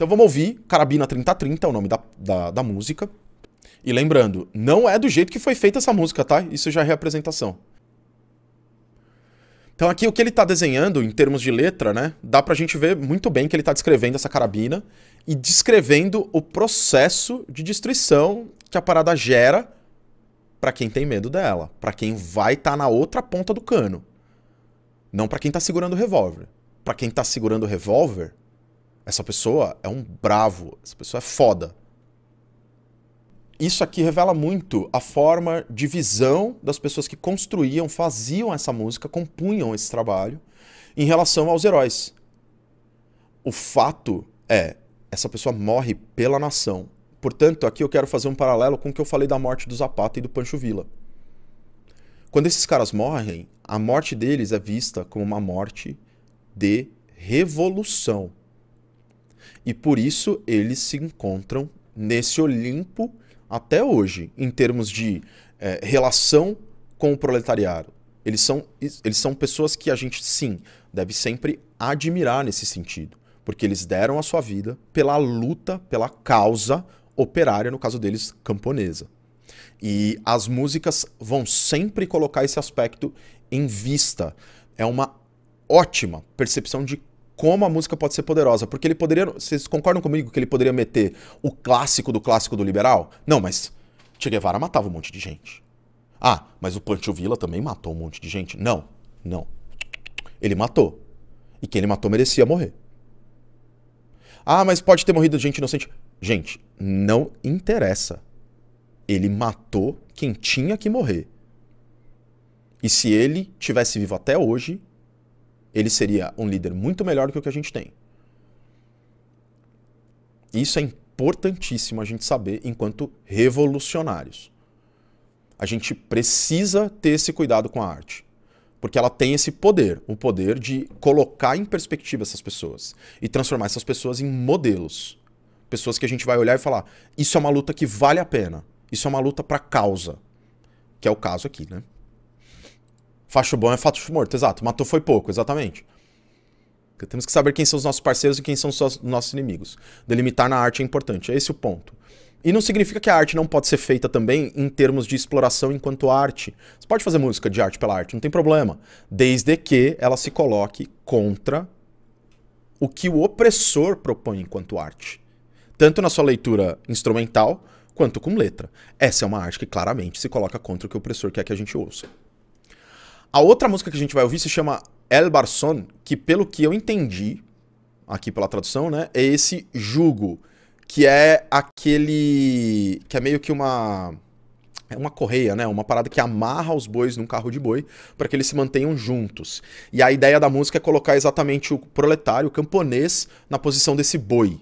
Então vamos ouvir Carabina 3030, é o nome da, da, da música. E lembrando, não é do jeito que foi feita essa música, tá? Isso já é reapresentação. Então aqui o que ele está desenhando em termos de letra, né? Dá pra gente ver muito bem que ele está descrevendo essa carabina e descrevendo o processo de destruição que a parada gera para quem tem medo dela, para quem vai estar tá na outra ponta do cano. Não para quem está segurando o revólver. Para quem está segurando o revólver, essa pessoa é um bravo, essa pessoa é foda. Isso aqui revela muito a forma de visão das pessoas que construíam, faziam essa música, compunham esse trabalho em relação aos heróis. O fato é, essa pessoa morre pela nação. Portanto, aqui eu quero fazer um paralelo com o que eu falei da morte do Zapata e do Pancho Villa. Quando esses caras morrem, a morte deles é vista como uma morte de revolução. E por isso eles se encontram nesse Olimpo até hoje, em termos de é, relação com o proletariado. Eles são, eles são pessoas que a gente, sim, deve sempre admirar nesse sentido, porque eles deram a sua vida pela luta, pela causa operária, no caso deles, camponesa. E as músicas vão sempre colocar esse aspecto em vista. É uma ótima percepção de como a música pode ser poderosa. Porque ele poderia. Vocês concordam comigo que ele poderia meter o clássico do clássico do liberal? Não, mas Che Guevara matava um monte de gente. Ah, mas o Pancho Villa também matou um monte de gente. Não, não. Ele matou. E quem ele matou merecia morrer. Ah, mas pode ter morrido gente inocente. Gente, não interessa. Ele matou quem tinha que morrer. E se ele tivesse vivo até hoje, ele seria um líder muito melhor do que o que a gente tem. Isso é importantíssimo a gente saber enquanto revolucionários. A gente precisa ter esse cuidado com a arte. Porque ela tem esse poder, o poder de colocar em perspectiva essas pessoas e transformar essas pessoas em modelos. Pessoas que a gente vai olhar e falar: isso é uma luta que vale a pena, isso é uma luta para causa. Que é o caso aqui, né? Facho bom é facho morto, exato. Matou foi pouco, exatamente. Temos que saber quem são os nossos parceiros e quem são os nossos inimigos. Delimitar na arte é importante, é esse o ponto. E não significa que a arte não pode ser feita também em termos de exploração enquanto arte. Você pode fazer música de arte pela arte, não tem problema. Desde que ela se coloque contra o que o opressor propõe enquanto arte. Tanto na sua leitura instrumental quanto com letra. Essa é uma arte que claramente se coloca contra o que o opressor quer que a gente ouça. A outra música que a gente vai ouvir se chama El Barson, que pelo que eu entendi, aqui pela tradução, né, é esse jugo, que é aquele... que é meio que uma... É uma correia, né? Uma parada que amarra os bois num carro de boi para que eles se mantenham juntos. E a ideia da música é colocar exatamente o proletário, o camponês, na posição desse boi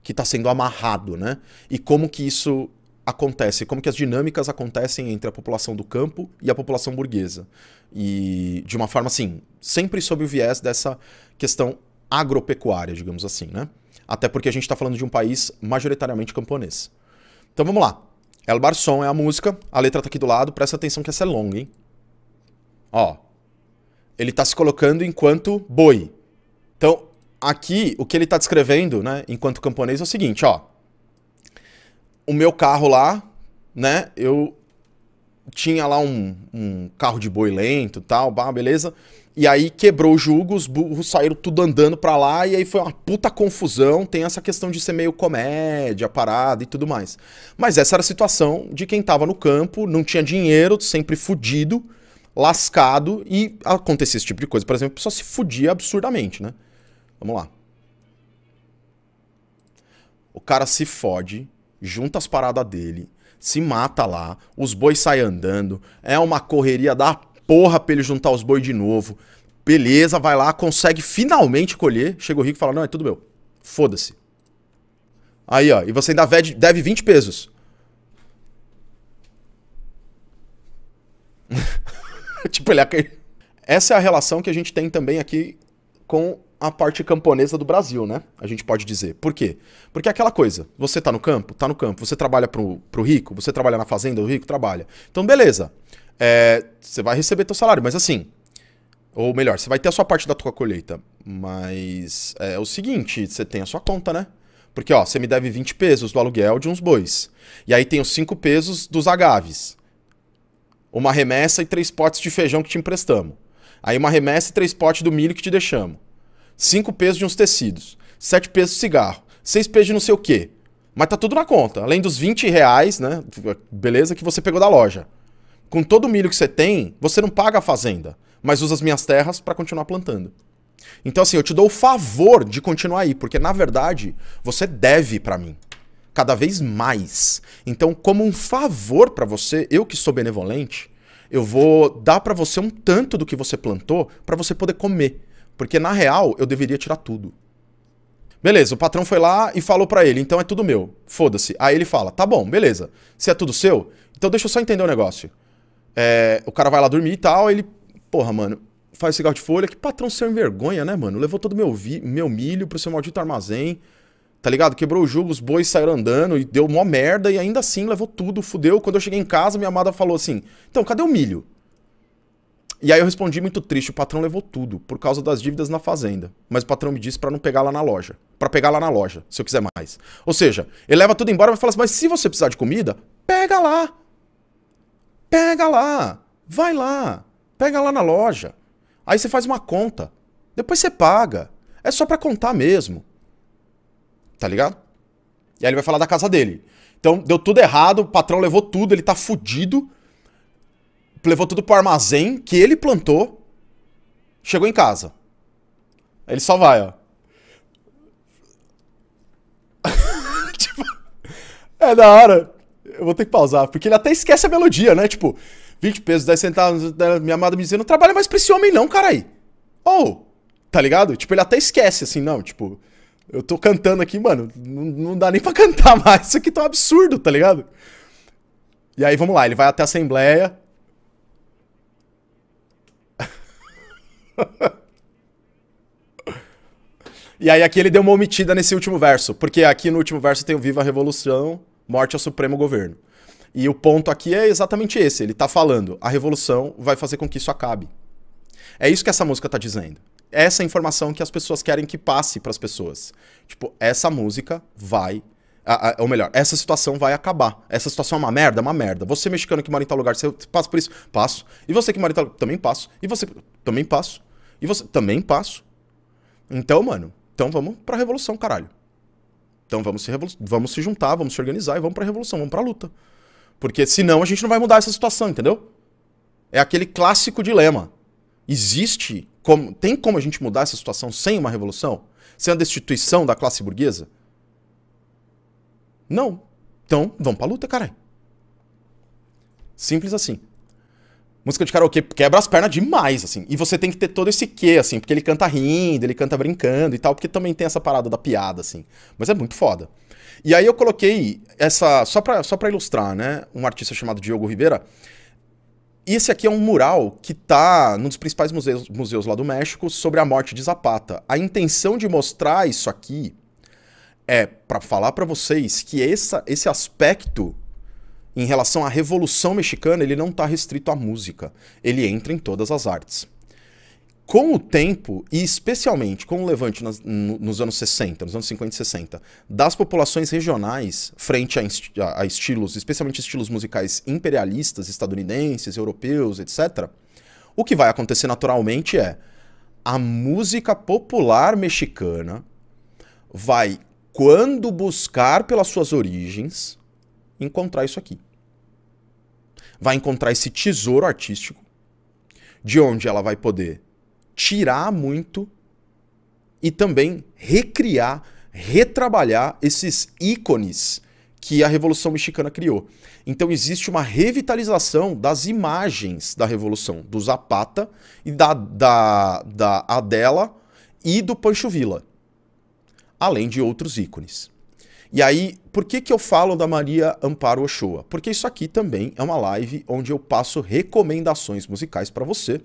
que está sendo amarrado, né? E como que isso acontece, como que as dinâmicas acontecem entre a população do campo e a população burguesa. E de uma forma assim, sempre sob o viés dessa questão agropecuária, digamos assim, né? Até porque a gente está falando de um país majoritariamente camponês. Então vamos lá. El Barson é a música, a letra tá aqui do lado, presta atenção que essa é longa, hein? Ó. Ele tá se colocando enquanto boi. Então, aqui, o que ele tá descrevendo, né, enquanto camponês é o seguinte, ó o meu carro lá, né? Eu tinha lá um, um carro de boi lento e tal, bah, beleza? E aí quebrou o jugo, os burros saíram tudo andando pra lá, e aí foi uma puta confusão. Tem essa questão de ser meio comédia, parada e tudo mais. Mas essa era a situação de quem tava no campo, não tinha dinheiro, sempre fudido, lascado, e acontecia esse tipo de coisa. Por exemplo, a pessoa se fudia absurdamente, né? Vamos lá. O cara se fode junta as paradas dele, se mata lá, os bois saem andando, é uma correria da porra pra ele juntar os bois de novo. Beleza, vai lá, consegue finalmente colher. Chega o rico e fala: Não, é tudo meu. Foda-se. Aí, ó, e você ainda deve 20 pesos. tipo, ele é... Essa é a relação que a gente tem também aqui com a parte camponesa do Brasil, né? A gente pode dizer. Por quê? Porque é aquela coisa, você tá no campo, tá no campo, você trabalha pro, pro rico, você trabalha na fazenda, o rico trabalha. Então, beleza. É, você vai receber teu salário, mas assim. Ou melhor, você vai ter a sua parte da tua colheita. Mas é, é o seguinte, você tem a sua conta, né? Porque, ó, você me deve 20 pesos do aluguel de uns bois. E aí tem os 5 pesos dos agaves. Uma remessa e três potes de feijão que te emprestamos. Aí uma remessa e três potes do milho que te deixamos. 5 pesos de uns tecidos, 7 pesos de cigarro, 6 pesos de não sei o quê. Mas tá tudo na conta. Além dos 20 reais, né? Beleza, que você pegou da loja. Com todo o milho que você tem, você não paga a fazenda, mas usa as minhas terras para continuar plantando. Então, assim, eu te dou o favor de continuar aí, porque na verdade você deve para mim. Cada vez mais. Então, como um favor para você, eu que sou benevolente, eu vou dar para você um tanto do que você plantou para você poder comer. Porque na real, eu deveria tirar tudo. Beleza, o patrão foi lá e falou para ele, então é tudo meu. Foda-se. Aí ele fala: "Tá bom, beleza. Se é tudo seu, então deixa eu só entender o um negócio." É, o cara vai lá dormir e tal, ele, porra, mano, faz cigarro de folha, que patrão sem é vergonha, né, mano? Levou todo meu vi meu milho pro seu maldito armazém. Tá ligado? Quebrou o jogo, os bois saíram andando e deu mó merda e ainda assim levou tudo, fudeu. Quando eu cheguei em casa, minha amada falou assim: "Então, cadê o milho?" E aí eu respondi muito triste, o patrão levou tudo por causa das dívidas na fazenda, mas o patrão me disse para não pegar lá na loja, para pegar lá na loja, se eu quiser mais. Ou seja, ele leva tudo embora, mas fala assim: "Mas se você precisar de comida, pega lá. Pega lá. Vai lá. Pega lá na loja. Aí você faz uma conta. Depois você paga. É só para contar mesmo." Tá ligado? E aí ele vai falar da casa dele. Então, deu tudo errado, o patrão levou tudo, ele tá fudido levou tudo pro armazém que ele plantou. Chegou em casa. Ele só vai, ó. tipo, é da hora. Eu vou ter que pausar, porque ele até esquece a melodia, né? Tipo, 20 pesos, 10 centavos, minha amada me dizendo, não trabalha mais pra esse homem não, carai. Oh, tá ligado? Tipo, ele até esquece, assim, não, tipo, eu tô cantando aqui, mano, não, não dá nem pra cantar mais, isso aqui tá um absurdo, tá ligado? E aí, vamos lá, ele vai até a Assembleia, e aí aqui ele deu uma omitida nesse último verso, porque aqui no último verso tem o Viva a Revolução, Morte ao Supremo Governo. E o ponto aqui é exatamente esse, ele tá falando, a revolução vai fazer com que isso acabe. É isso que essa música tá dizendo. Essa é a informação que as pessoas querem que passe para as pessoas. Tipo, essa música vai a, a, ou melhor, essa situação vai acabar. Essa situação é uma merda, é uma merda. Você mexicano que mora em tal lugar, você passa por isso, passo. E você que mora em tal também passo. E você também passo. E você também passo. Então, mano, então vamos pra revolução, caralho. Então vamos se, revolu... vamos se juntar, vamos se organizar e vamos pra revolução, vamos pra luta. Porque senão a gente não vai mudar essa situação, entendeu? É aquele clássico dilema. Existe como... tem como a gente mudar essa situação sem uma revolução? Sem a destituição da classe burguesa? Não. Então, vamos pra luta, caralho. Simples assim música de karaokê quebra as pernas demais, assim. E você tem que ter todo esse quê, assim, porque ele canta rindo, ele canta brincando e tal, porque também tem essa parada da piada, assim. Mas é muito foda. E aí eu coloquei essa. Só pra, só pra ilustrar, né? Um artista chamado Diogo Rivera esse aqui é um mural que tá num dos principais museus, museus lá do México sobre a morte de Zapata. A intenção de mostrar isso aqui é para falar para vocês que essa, esse aspecto em relação à Revolução Mexicana, ele não está restrito à música. Ele entra em todas as artes. Com o tempo, e especialmente com o levante nas, nos anos 60, nos anos 50 e 60, das populações regionais frente a, a estilos, especialmente estilos musicais imperialistas, estadunidenses, europeus, etc., o que vai acontecer naturalmente é a música popular mexicana vai, quando buscar pelas suas origens, encontrar isso aqui vai encontrar esse tesouro artístico, de onde ela vai poder tirar muito e também recriar, retrabalhar esses ícones que a Revolução Mexicana criou. Então existe uma revitalização das imagens da Revolução, do Zapata e da, da, da Adela e do Pancho Villa, além de outros ícones. E aí, por que, que eu falo da Maria Amparo Ochoa? Porque isso aqui também é uma live onde eu passo recomendações musicais para você.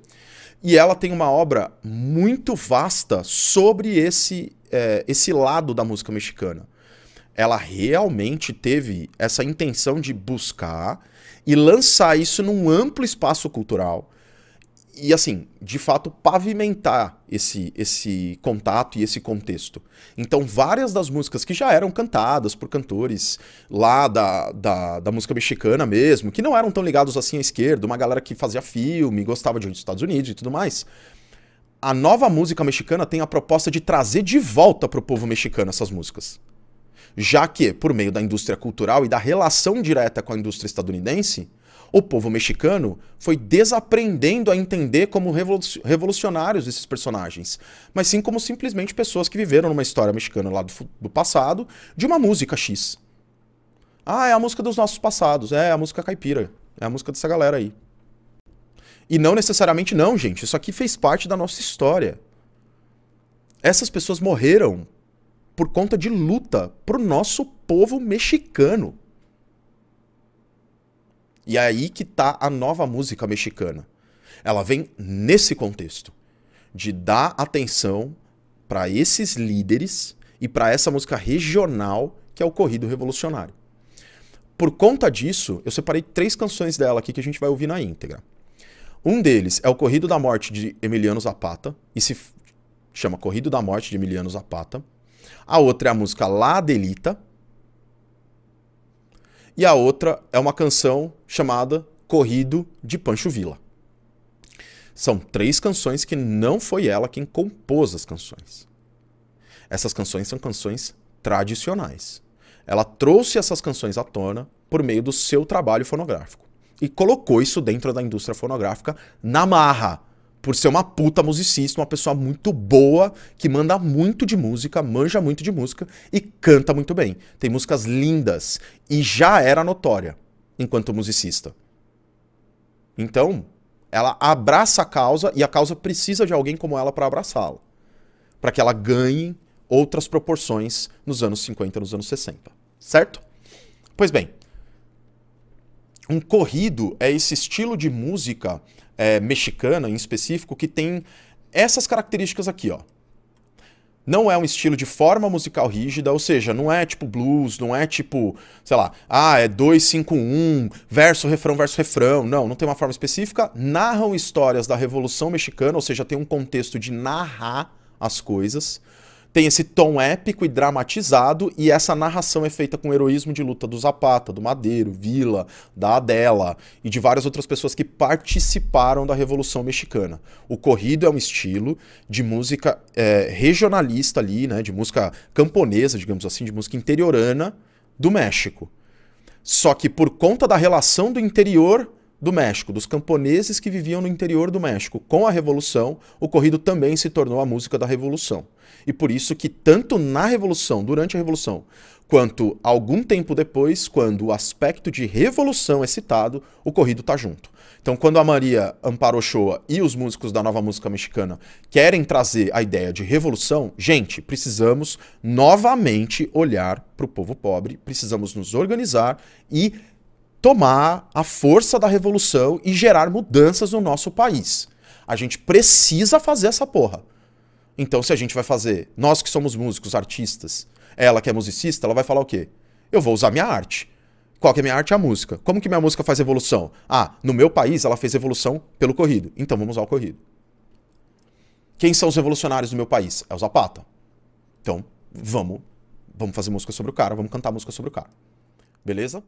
E ela tem uma obra muito vasta sobre esse, é, esse lado da música mexicana. Ela realmente teve essa intenção de buscar e lançar isso num amplo espaço cultural e assim, de fato, pavimentar esse, esse contato e esse contexto. Então, várias das músicas que já eram cantadas por cantores lá da, da, da música mexicana mesmo, que não eram tão ligados assim à esquerda, uma galera que fazia filme, gostava de dos Estados Unidos e tudo mais. A nova música mexicana tem a proposta de trazer de volta para o povo mexicano essas músicas. Já que, por meio da indústria cultural e da relação direta com a indústria estadunidense, o povo mexicano foi desaprendendo a entender como revolucionários esses personagens, mas sim como simplesmente pessoas que viveram numa história mexicana lá do, do passado de uma música X. Ah, é a música dos nossos passados, é a música caipira, é a música dessa galera aí. E não necessariamente não, gente, isso aqui fez parte da nossa história. Essas pessoas morreram por conta de luta pro nosso povo mexicano. E é aí que tá a nova música mexicana. Ela vem nesse contexto de dar atenção para esses líderes e para essa música regional que é o corrido revolucionário. Por conta disso, eu separei três canções dela aqui que a gente vai ouvir na íntegra. Um deles é o Corrido da Morte de Emiliano Zapata, e se chama Corrido da Morte de Emiliano Zapata. A outra é a música La Delita, e a outra é uma canção chamada Corrido de Pancho Villa. São três canções que não foi ela quem compôs as canções. Essas canções são canções tradicionais. Ela trouxe essas canções à tona por meio do seu trabalho fonográfico e colocou isso dentro da indústria fonográfica na marra, por ser uma puta musicista, uma pessoa muito boa, que manda muito de música, manja muito de música e canta muito bem. Tem músicas lindas e já era notória enquanto musicista. Então, ela abraça a causa e a causa precisa de alguém como ela para abraçá-la, para que ela ganhe outras proporções nos anos 50, nos anos 60, certo? Pois bem, um corrido é esse estilo de música é, mexicana, em específico, que tem essas características aqui, ó. Não é um estilo de forma musical rígida, ou seja, não é tipo blues, não é tipo, sei lá, ah, é 251, verso, refrão, verso, refrão. Não, não tem uma forma específica. Narram histórias da Revolução Mexicana, ou seja, tem um contexto de narrar as coisas tem esse tom épico e dramatizado, e essa narração é feita com o heroísmo de luta do Zapata, do Madeiro, Vila, da Adela e de várias outras pessoas que participaram da Revolução Mexicana. O corrido é um estilo de música é, regionalista ali, né, de música camponesa, digamos assim, de música interiorana do México. Só que por conta da relação do interior do México, dos camponeses que viviam no interior do México. Com a Revolução, o corrido também se tornou a música da Revolução. E por isso que tanto na Revolução, durante a Revolução, quanto algum tempo depois, quando o aspecto de revolução é citado, o corrido está junto. Então, quando a Maria Amparo Shoa e os músicos da nova música mexicana querem trazer a ideia de revolução, gente, precisamos novamente olhar para o povo pobre, precisamos nos organizar e tomar a força da revolução e gerar mudanças no nosso país. A gente precisa fazer essa porra. Então, se a gente vai fazer, nós que somos músicos, artistas, ela que é musicista, ela vai falar o quê? Eu vou usar minha arte. Qual que é minha arte? A música. Como que minha música faz evolução? Ah, no meu país ela fez evolução pelo corrido. Então vamos usar o corrido. Quem são os revolucionários do meu país? É o Zapata. Então, vamos, vamos fazer música sobre o cara, vamos cantar música sobre o cara. Beleza?